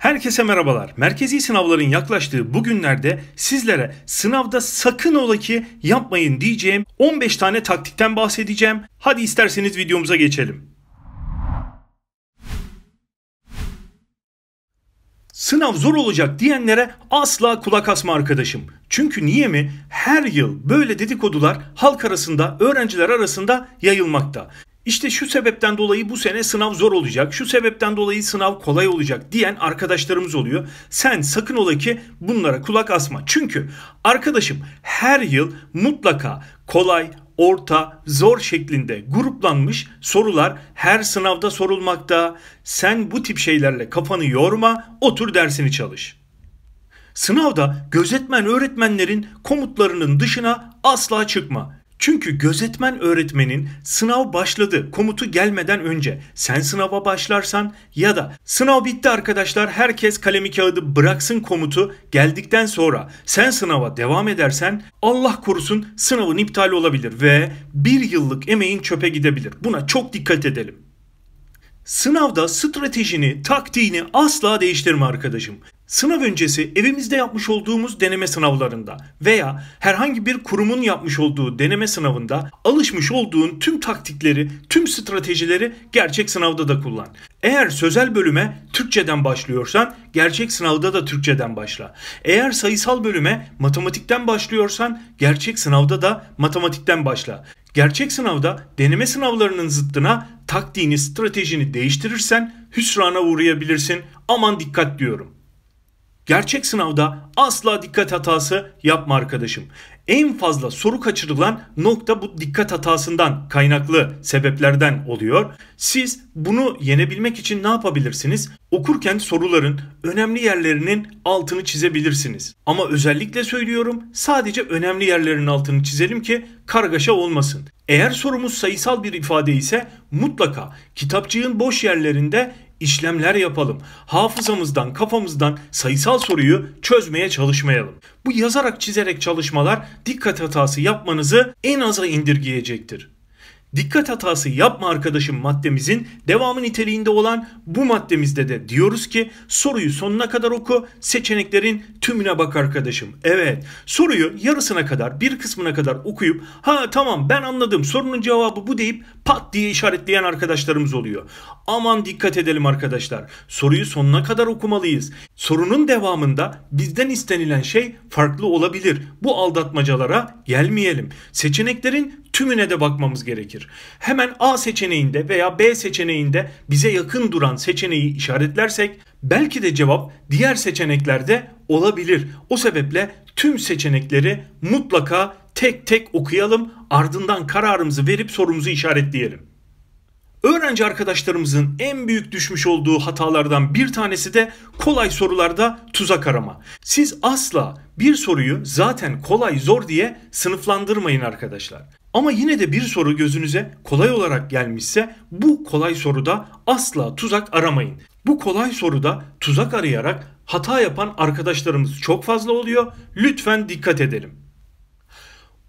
Herkese merhabalar. Merkezi sınavların yaklaştığı bu günlerde sizlere sınavda sakın ola ki yapmayın diyeceğim 15 tane taktikten bahsedeceğim. Hadi isterseniz videomuza geçelim. Sınav zor olacak diyenlere asla kulak asma arkadaşım. Çünkü niye mi? Her yıl böyle dedikodular halk arasında, öğrenciler arasında yayılmakta. İşte şu sebepten dolayı bu sene sınav zor olacak, şu sebepten dolayı sınav kolay olacak diyen arkadaşlarımız oluyor. Sen sakın ola ki bunlara kulak asma. Çünkü arkadaşım her yıl mutlaka kolay, orta, zor şeklinde gruplanmış sorular her sınavda sorulmakta. Sen bu tip şeylerle kafanı yorma, otur dersini çalış. Sınavda gözetmen öğretmenlerin komutlarının dışına asla çıkma. Çünkü gözetmen öğretmenin sınav başladı komutu gelmeden önce sen sınava başlarsan ya da sınav bitti arkadaşlar herkes kalemi kağıdı bıraksın komutu geldikten sonra sen sınava devam edersen Allah korusun sınavın iptal olabilir ve bir yıllık emeğin çöpe gidebilir. Buna çok dikkat edelim. Sınavda stratejini, taktiğini asla değiştirme arkadaşım. Sınav öncesi evimizde yapmış olduğumuz deneme sınavlarında veya herhangi bir kurumun yapmış olduğu deneme sınavında alışmış olduğun tüm taktikleri, tüm stratejileri gerçek sınavda da kullan. Eğer sözel bölüme Türkçeden başlıyorsan gerçek sınavda da Türkçeden başla. Eğer sayısal bölüme matematikten başlıyorsan gerçek sınavda da matematikten başla. Gerçek sınavda deneme sınavlarının zıttına taktiğini, stratejini değiştirirsen hüsrana uğrayabilirsin. Aman dikkat diyorum. Gerçek sınavda asla dikkat hatası yapma arkadaşım. En fazla soru kaçırılan nokta bu dikkat hatasından kaynaklı sebeplerden oluyor. Siz bunu yenebilmek için ne yapabilirsiniz? Okurken soruların önemli yerlerinin altını çizebilirsiniz. Ama özellikle söylüyorum sadece önemli yerlerin altını çizelim ki kargaşa olmasın. Eğer sorumuz sayısal bir ifade ise mutlaka kitapçığın boş yerlerinde işlemler yapalım. Hafızamızdan, kafamızdan sayısal soruyu çözmeye çalışmayalım. Bu yazarak çizerek çalışmalar dikkat hatası yapmanızı en aza indirgeyecektir. Dikkat hatası yapma arkadaşım maddemizin devamı niteliğinde olan bu maddemizde de diyoruz ki soruyu sonuna kadar oku, seçeneklerin tümüne bak arkadaşım. Evet, soruyu yarısına kadar, bir kısmına kadar okuyup ha tamam ben anladım sorunun cevabı bu deyip pat diye işaretleyen arkadaşlarımız oluyor. Aman dikkat edelim arkadaşlar. Soruyu sonuna kadar okumalıyız. Sorunun devamında bizden istenilen şey farklı olabilir. Bu aldatmacalara gelmeyelim. Seçeneklerin tümüne de bakmamız gerekir. Hemen A seçeneğinde veya B seçeneğinde bize yakın duran seçeneği işaretlersek belki de cevap diğer seçeneklerde olabilir. O sebeple tüm seçenekleri mutlaka tek tek okuyalım, ardından kararımızı verip sorumuzu işaretleyelim. Öğrenci arkadaşlarımızın en büyük düşmüş olduğu hatalardan bir tanesi de kolay sorularda tuzak arama. Siz asla bir soruyu zaten kolay zor diye sınıflandırmayın arkadaşlar. Ama yine de bir soru gözünüze kolay olarak gelmişse bu kolay soruda asla tuzak aramayın. Bu kolay soruda tuzak arayarak hata yapan arkadaşlarımız çok fazla oluyor. Lütfen dikkat edelim.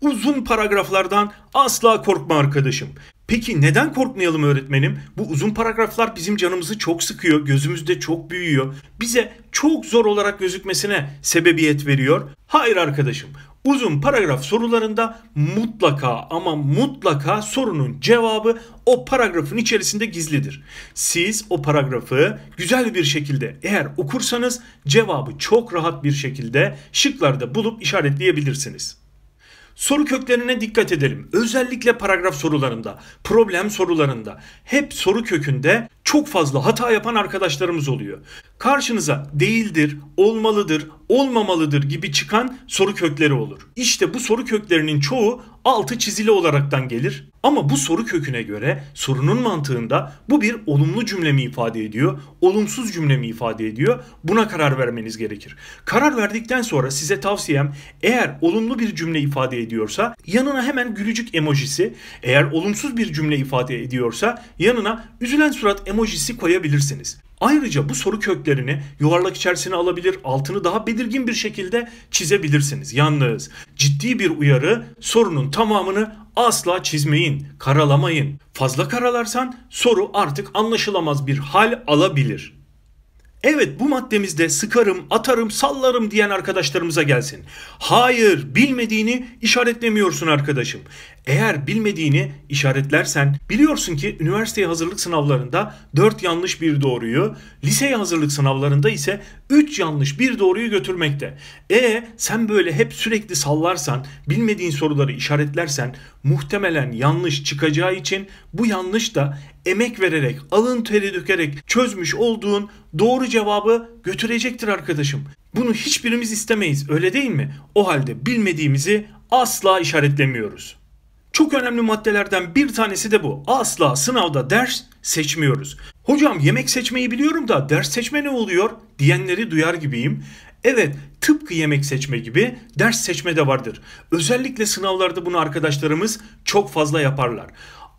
Uzun paragraflardan asla korkma arkadaşım. Peki neden korkmayalım öğretmenim? Bu uzun paragraflar bizim canımızı çok sıkıyor, gözümüzde çok büyüyor. Bize çok zor olarak gözükmesine sebebiyet veriyor. Hayır arkadaşım. Uzun paragraf sorularında mutlaka ama mutlaka sorunun cevabı o paragrafın içerisinde gizlidir. Siz o paragrafı güzel bir şekilde eğer okursanız cevabı çok rahat bir şekilde şıklarda bulup işaretleyebilirsiniz. Soru köklerine dikkat edelim. Özellikle paragraf sorularında, problem sorularında hep soru kökünde çok fazla hata yapan arkadaşlarımız oluyor. Karşınıza değildir, olmalıdır, olmamalıdır gibi çıkan soru kökleri olur. İşte bu soru köklerinin çoğu altı çizili olaraktan gelir. Ama bu soru köküne göre sorunun mantığında bu bir olumlu cümle mi ifade ediyor, olumsuz cümle mi ifade ediyor buna karar vermeniz gerekir. Karar verdikten sonra size tavsiyem eğer olumlu bir cümle ifade ediyorsa yanına hemen gülücük emojisi, eğer olumsuz bir cümle ifade ediyorsa yanına üzülen surat emojisi koyabilirsiniz. Ayrıca bu soru köklerini yuvarlak içerisine alabilir, altını daha belirgin bir şekilde çizebilirsiniz. Yalnız ciddi bir uyarı sorunun tamamını asla çizmeyin, karalamayın. Fazla karalarsan soru artık anlaşılamaz bir hal alabilir. Evet bu maddemizde sıkarım, atarım, sallarım diyen arkadaşlarımıza gelsin. Hayır, bilmediğini işaretlemiyorsun arkadaşım. Eğer bilmediğini işaretlersen biliyorsun ki üniversiteye hazırlık sınavlarında 4 yanlış bir doğruyu, liseye hazırlık sınavlarında ise 3 yanlış bir doğruyu götürmekte. E sen böyle hep sürekli sallarsan, bilmediğin soruları işaretlersen muhtemelen yanlış çıkacağı için bu yanlış da emek vererek, alın teri dökerek çözmüş olduğun doğru cevabı götürecektir arkadaşım. Bunu hiçbirimiz istemeyiz öyle değil mi? O halde bilmediğimizi asla işaretlemiyoruz. Çok önemli maddelerden bir tanesi de bu. Asla sınavda ders seçmiyoruz. Hocam yemek seçmeyi biliyorum da ders seçme ne oluyor diyenleri duyar gibiyim. Evet tıpkı yemek seçme gibi ders seçme de vardır. Özellikle sınavlarda bunu arkadaşlarımız çok fazla yaparlar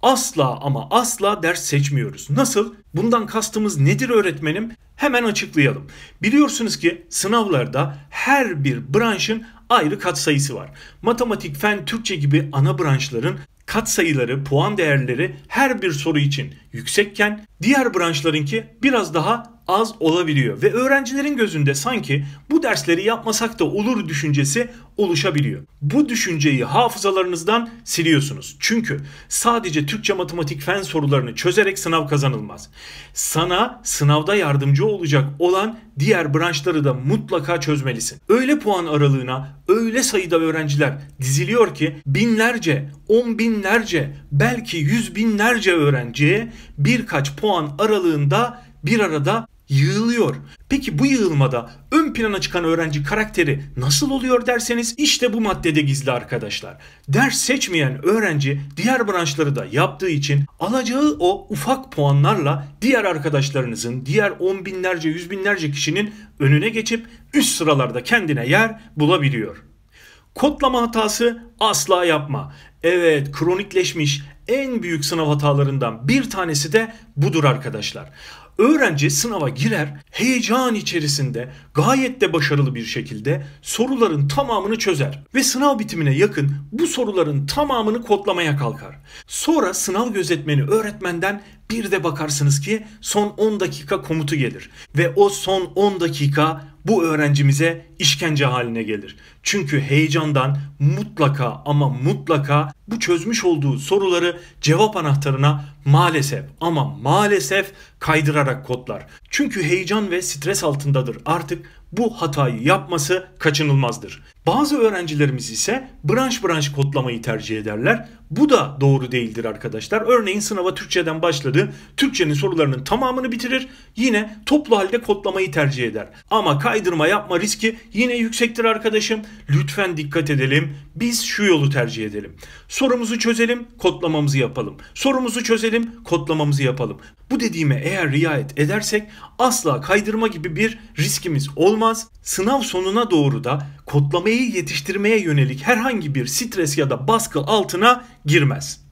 asla ama asla ders seçmiyoruz. Nasıl? Bundan kastımız nedir öğretmenim? Hemen açıklayalım. Biliyorsunuz ki sınavlarda her bir branşın ayrı katsayısı var. Matematik, fen, Türkçe gibi ana branşların katsayıları, puan değerleri her bir soru için yüksekken diğer branşlarınki biraz daha az olabiliyor ve öğrencilerin gözünde sanki bu dersleri yapmasak da olur düşüncesi oluşabiliyor. Bu düşünceyi hafızalarınızdan siliyorsunuz. Çünkü sadece Türkçe matematik fen sorularını çözerek sınav kazanılmaz. Sana sınavda yardımcı olacak olan diğer branşları da mutlaka çözmelisin. Öyle puan aralığına öyle sayıda öğrenciler diziliyor ki binlerce, on binlerce, belki yüz binlerce öğrenciye birkaç puan aralığında bir arada yığılıyor. Peki bu yığılmada ön plana çıkan öğrenci karakteri nasıl oluyor derseniz işte bu maddede gizli arkadaşlar. Ders seçmeyen öğrenci diğer branşları da yaptığı için alacağı o ufak puanlarla diğer arkadaşlarınızın, diğer on binlerce, yüz binlerce kişinin önüne geçip üst sıralarda kendine yer bulabiliyor. Kodlama hatası asla yapma. Evet, kronikleşmiş en büyük sınav hatalarından bir tanesi de budur arkadaşlar öğrenci sınava girer, heyecan içerisinde gayet de başarılı bir şekilde soruların tamamını çözer ve sınav bitimine yakın bu soruların tamamını kodlamaya kalkar. Sonra sınav gözetmeni öğretmenden bir de bakarsınız ki son 10 dakika komutu gelir ve o son 10 dakika bu öğrencimize işkence haline gelir. Çünkü heyecandan mutlaka ama mutlaka bu çözmüş olduğu soruları cevap anahtarına maalesef ama maalesef kaydırarak kodlar. Çünkü heyecan ve stres altındadır. Artık bu hatayı yapması kaçınılmazdır. Bazı öğrencilerimiz ise branş branş kodlamayı tercih ederler. Bu da doğru değildir arkadaşlar. Örneğin sınava Türkçeden başladı. Türkçenin sorularının tamamını bitirir. Yine toplu halde kodlamayı tercih eder. Ama kaydırma yapma riski yine yüksektir arkadaşım. Lütfen dikkat edelim. Biz şu yolu tercih edelim. Sorumuzu çözelim, kodlamamızı yapalım. Sorumuzu çözelim, kodlamamızı yapalım. Bu dediğime eğer riayet edersek asla kaydırma gibi bir riskimiz olmaz. Sınav sonuna doğru da kodlamayı talebeyi yetiştirmeye yönelik herhangi bir stres ya da baskı altına girmez.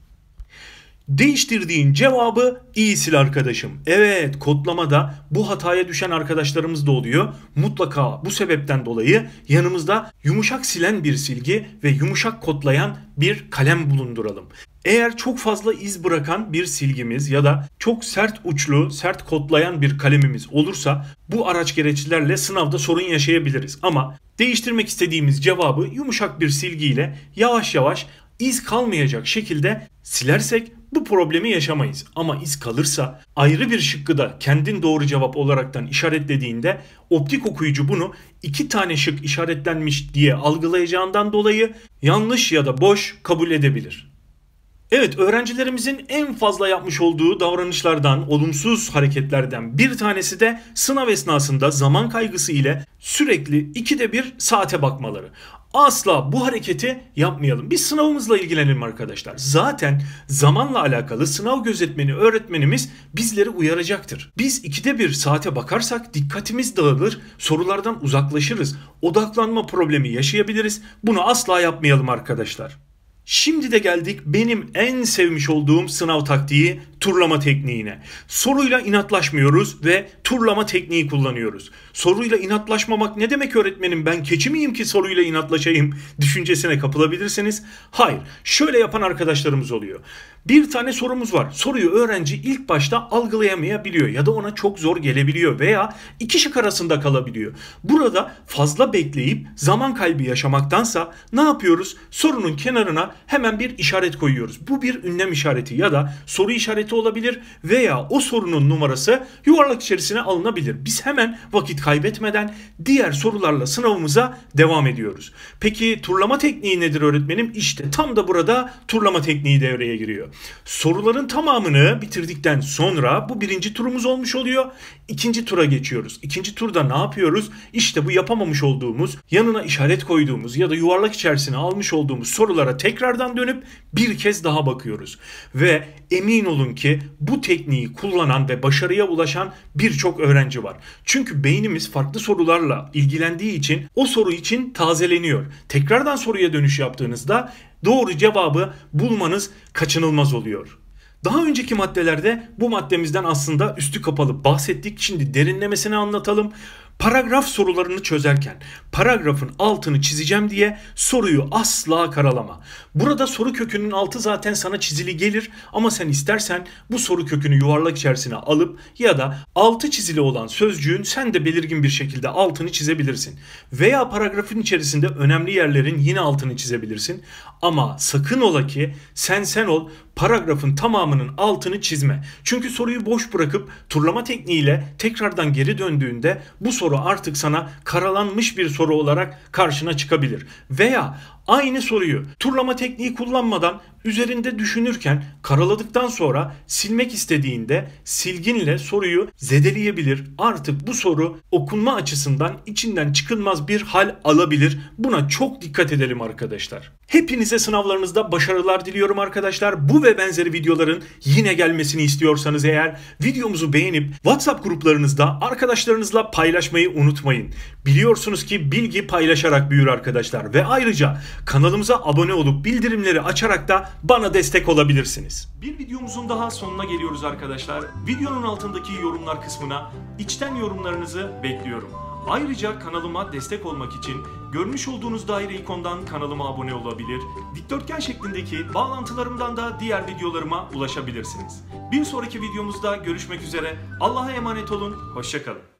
Değiştirdiğin cevabı iyisin arkadaşım. Evet kodlamada bu hataya düşen arkadaşlarımız da oluyor. Mutlaka bu sebepten dolayı yanımızda yumuşak silen bir silgi ve yumuşak kodlayan bir kalem bulunduralım. Eğer çok fazla iz bırakan bir silgimiz ya da çok sert uçlu, sert kodlayan bir kalemimiz olursa bu araç gereçlerle sınavda sorun yaşayabiliriz. Ama Değiştirmek istediğimiz cevabı yumuşak bir silgiyle yavaş yavaş iz kalmayacak şekilde silersek bu problemi yaşamayız. Ama iz kalırsa ayrı bir şıkkı da kendin doğru cevap olaraktan işaretlediğinde optik okuyucu bunu iki tane şık işaretlenmiş diye algılayacağından dolayı yanlış ya da boş kabul edebilir. Evet öğrencilerimizin en fazla yapmış olduğu davranışlardan, olumsuz hareketlerden bir tanesi de sınav esnasında zaman kaygısı ile sürekli ikide bir saate bakmaları. Asla bu hareketi yapmayalım. Biz sınavımızla ilgilenelim arkadaşlar. Zaten zamanla alakalı sınav gözetmeni öğretmenimiz bizleri uyaracaktır. Biz ikide bir saate bakarsak dikkatimiz dağılır, sorulardan uzaklaşırız, odaklanma problemi yaşayabiliriz. Bunu asla yapmayalım arkadaşlar. Şimdi de geldik benim en sevmiş olduğum sınav taktiği turlama tekniğine. Soruyla inatlaşmıyoruz ve turlama tekniği kullanıyoruz. Soruyla inatlaşmamak ne demek öğretmenim ben keçi miyim ki soruyla inatlaşayım düşüncesine kapılabilirsiniz. Hayır şöyle yapan arkadaşlarımız oluyor. Bir tane sorumuz var. Soruyu öğrenci ilk başta algılayamayabiliyor ya da ona çok zor gelebiliyor veya iki şık arasında kalabiliyor. Burada fazla bekleyip zaman kaybı yaşamaktansa ne yapıyoruz? Sorunun kenarına hemen bir işaret koyuyoruz. Bu bir ünlem işareti ya da soru işareti olabilir veya o sorunun numarası yuvarlak içerisine alınabilir. Biz hemen vakit kaybetmeden diğer sorularla sınavımıza devam ediyoruz. Peki turlama tekniği nedir öğretmenim? İşte tam da burada turlama tekniği devreye giriyor. Soruların tamamını bitirdikten sonra bu birinci turumuz olmuş oluyor. İkinci tura geçiyoruz. İkinci turda ne yapıyoruz? İşte bu yapamamış olduğumuz, yanına işaret koyduğumuz ya da yuvarlak içerisine almış olduğumuz sorulara tekrardan dönüp bir kez daha bakıyoruz. Ve emin olun ki bu tekniği kullanan ve başarıya ulaşan birçok öğrenci var. Çünkü beynim bildiğimiz farklı sorularla ilgilendiği için o soru için tazeleniyor. Tekrardan soruya dönüş yaptığınızda doğru cevabı bulmanız kaçınılmaz oluyor. Daha önceki maddelerde bu maddemizden aslında üstü kapalı bahsettik. Şimdi derinlemesine anlatalım paragraf sorularını çözerken paragrafın altını çizeceğim diye soruyu asla karalama. Burada soru kökünün altı zaten sana çizili gelir ama sen istersen bu soru kökünü yuvarlak içerisine alıp ya da altı çizili olan sözcüğün sen de belirgin bir şekilde altını çizebilirsin. Veya paragrafın içerisinde önemli yerlerin yine altını çizebilirsin. Ama sakın ola ki sen sen ol paragrafın tamamının altını çizme. Çünkü soruyu boş bırakıp turlama tekniğiyle tekrardan geri döndüğünde bu soru artık sana karalanmış bir soru olarak karşına çıkabilir. Veya aynı soruyu turlama tekniği kullanmadan üzerinde düşünürken karaladıktan sonra silmek istediğinde silginle soruyu zedeleyebilir. Artık bu soru okunma açısından içinden çıkılmaz bir hal alabilir. Buna çok dikkat edelim arkadaşlar. Hepinize sınavlarınızda başarılar diliyorum arkadaşlar. Bu ve benzeri videoların yine gelmesini istiyorsanız eğer videomuzu beğenip WhatsApp gruplarınızda arkadaşlarınızla paylaşmayı unutmayın. Biliyorsunuz ki bilgi paylaşarak büyür arkadaşlar ve ayrıca Kanalımıza abone olup bildirimleri açarak da bana destek olabilirsiniz. Bir videomuzun daha sonuna geliyoruz arkadaşlar. Videonun altındaki yorumlar kısmına içten yorumlarınızı bekliyorum. Ayrıca kanalıma destek olmak için görmüş olduğunuz daire ikondan kanalıma abone olabilir, dikdörtgen şeklindeki bağlantılarımdan da diğer videolarıma ulaşabilirsiniz. Bir sonraki videomuzda görüşmek üzere, Allah'a emanet olun, hoşçakalın.